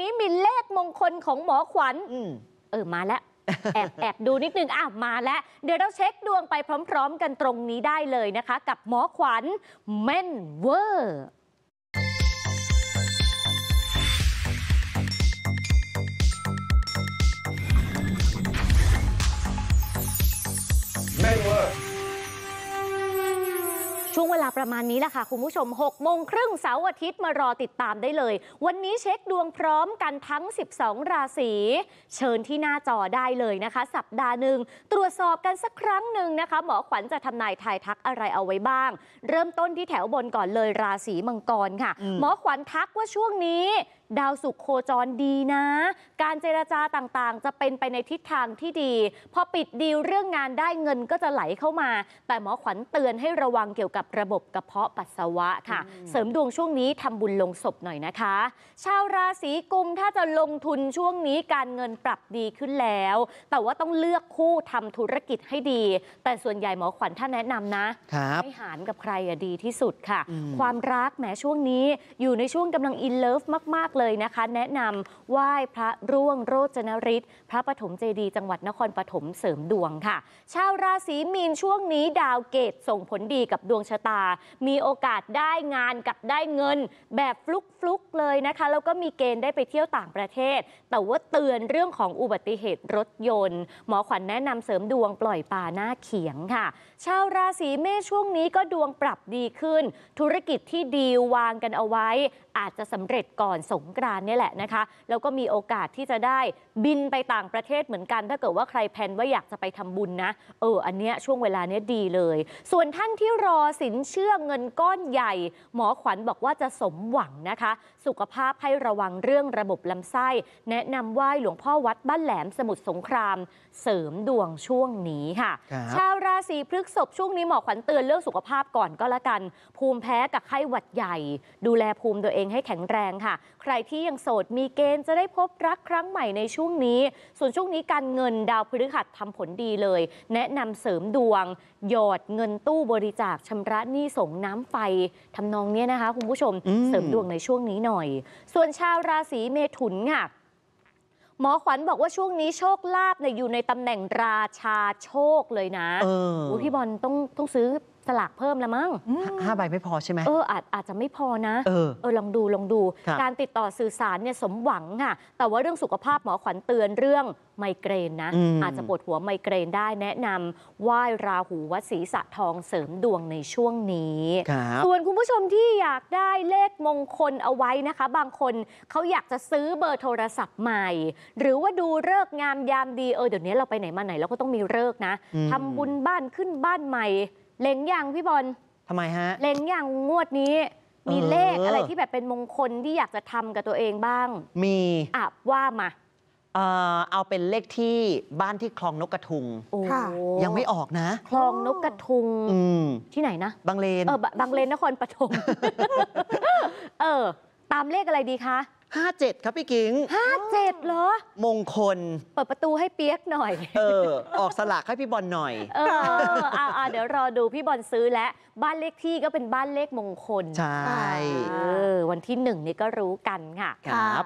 นี้มีเลขมงคลของหมอขวัญเออมาแล้วแอบ แอบดูนิดนึงอ่ะมาแล้ว เดี๋ยวเราเช็คดวงไปพร้อมๆกันตรงนี้ได้เลยนะคะ กับหมอขวัญเม่นเวอร์ช่วงเวลาประมาณนี้แหละค่ะ คุณผู้ชม6กโมงครึ่งเสาร์อาทิตย์มารอติดตามได้เลย วันนี้เช็คดวงพร้อมกันทั้ง 12 ราศี เชิญที่หน้าจอได้เลยนะคะ สัปดาห์หนึ่ง ตรวจสอบกันสักครั้งหนึ่งนะคะ หมอขวัญจะทำนายทายทักอะไรเอาไว้บ้าง เริ่มต้นที่แถวบนก่อนเลยราศีมังกรค่ะ หมอขวัญทักว่าช่วงนี้ดาวสุขโคจรดีนะ การเจรจาต่างๆ จะเป็นไปในทิศทางที่ดี พอปิดดีลเรื่องงานได้เงินก็จะไหลเข้ามา แต่หมอขวัญเตือนให้ระวังเกี่ยวกับระบบกระเพาะปัสสาวะค่ะ เสริมดวงช่วงนี้ทำบุญลงศพหน่อยนะคะ ชาวราศีกุมถ้าจะลงทุนช่วงนี้การเงินปรับดีขึ้นแล้ว แต่ว่าต้องเลือกคู่ทำธุรกิจให้ดี แต่ส่วนใหญ่หมอขวัญท่านแนะนำนะให้หารกับใครอะดีที่สุดค่ะ ความรักแหมช่วงนี้อยู่ในช่วงกำลังอินเลิฟมากๆเลยเลยนะคะแนะนำไหว้พระร่วงโรจนฤทธิ์พระปฐมเจดีจังหวัดนครปฐมเสริมดวงค่ะ ชาวราศีมีน ช่วงนี้ดาวเกตส่งผลดีกับดวงชะตา มีโอกาสได้งานกับได้เงินแบบฟลุกฟลุกเลยนะคะ แล้วก็มีเกณฑ์ได้ไปเที่ยวต่างประเทศ แต่ว่าเตือนเรื่องของอุบัติเหตุรถยนต์ หมอขวัญแนะนำเสริมดวงปล่อยป่าหน้าเขียงค่ะ ชาวราศีเมษช่วงนี้ก็ดวงปรับดีขึ้น ธุรกิจที่ดีวางกันเอาไว้ อาจจะสำเร็จก่อนสงงกรานนี่แหละนะคะแล้วก็มีโอกาสที่จะได้บินไปต่างประเทศเหมือนกันถ้าเกิดว่าใครแพนว่าอยากจะไปทำบุญนะ เอออันเนี้ยช่วงเวลาเนี้ยดีเลย ส่วนท่านที่รอสินเชื่อเงินก้อนใหญ่หมอขวัญบอกว่าจะสมหวังนะคะ สุขภาพให้ระวังเรื่องระบบลำไส้ แนะนำไหว้หลวงพ่อวัดบ้านแหลมสมุทรสงคราม เสริมดวงช่วงนี้ค่ะ ชาวราศีพฤกษภช่วงนี้หมอขวัญเตือนเรื่องสุขภาพก่อนก็แล้วกัน ภูมิแพ้กับไข้หวัดใหญ่ ดูแลภูมิตัวเองให้แข็งแรงค่ะใครที่ยังโสดมีเกณฑ์จะได้พบรักครั้งใหม่ในช่วงนี้ ส่วนช่วงนี้การเงินดาวพฤหัสทำผลดีเลย แนะนำเสริมดวง หยอดเงินตู้บริจาคชำระหนี้สงน้ำไฟทำนองนี้นะคะคุณผู้ชมเสริมดวงในช่วงนี้หน่อย ส่วนชาวราศีเมถุนค่ะ หมอขวัญบอกว่าช่วงนี้โชคลาภเนี่ยอยู่ในตำแหน่งราชาโชคเลยนะออพี่บอลต้องต้องซื้อสลากเพิ่มละมั้งห้าใบไม่พอใช่ไหมเอออาจอาจจะไม่พอนะเออเออลองดู ลองดู การติดต่อสื่อสารเนี่ยสมหวังค่ะแต่ว่าเรื่องสุขภาพหมอขวัญเตือนเรื่องไมเกรนนะ อาจจะปวดหัวไมเกรนได้แนะนำไหว้ราหูวัดศรีสะทองเสริมดวงในช่วงนี้ ส่วนคุณผู้ชมที่อยากได้เลขมงคลเอาไว้นะคะ บางคนเขาอยากจะซื้อเบอร์โทรศัพท์ใหม่หรือว่าดูเลิกงามยามดีเออเดี๋ยวนี้เราไปไหนมาไหนเราก็ต้องมีเลิกนะทำบุญบ้านขึ้นบ้านใหม่เล็งอย่างพี่บอลทำไมฮะ เล็งอย่างงวดนี้ มีเลขอะไรที่แบบเป็นมงคลที่อยากจะทำกับตัวเองบ้าง มีอ่ะว่ามาเอ่อเอาเป็นเลขที่บ้านที่คลองนกกระทุงยังไม่ออกนะ คลองนกกระทุงอืที่ไหนนะ บางเลนเออบางเลนนครปฐมเออตามเลขอะไรดีคะ57ครับพี่กิงห้าเจ็ดเหรอ มงคล เปิดประตูให้เปียกหน่อย เออ ออกสลากให้พี่บอลหน่อย เออเอาเาเดี๋ยวรอดูพี่บอลซื้อและบ้านเลขที่ก็เป็นบ้านเลขมงคล ใช่ เออ วันที่หนึ่งนี่ก็รู้กันค่ะ ครับ